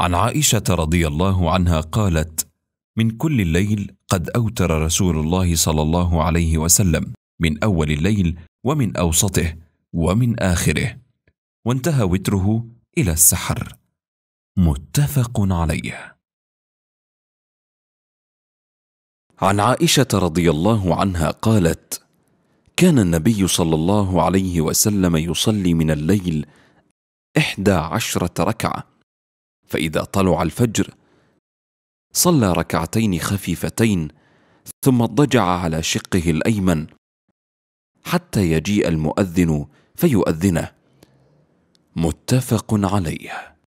عن عائشه رضي الله عنها قالت من كل الليل قد اوتر رسول الله صلى الله عليه وسلم من اول الليل ومن اوسطه ومن اخره وانتهى وتره الى السحر متفق عليه عن عائشه رضي الله عنها قالت كان النبي صلى الله عليه وسلم يصلي من الليل احدى عشره ركعه فإذا طلع الفجر صلى ركعتين خفيفتين ثم اضطجع على شقه الأيمن حتى يجيء المؤذن فيؤذنه متفق عليه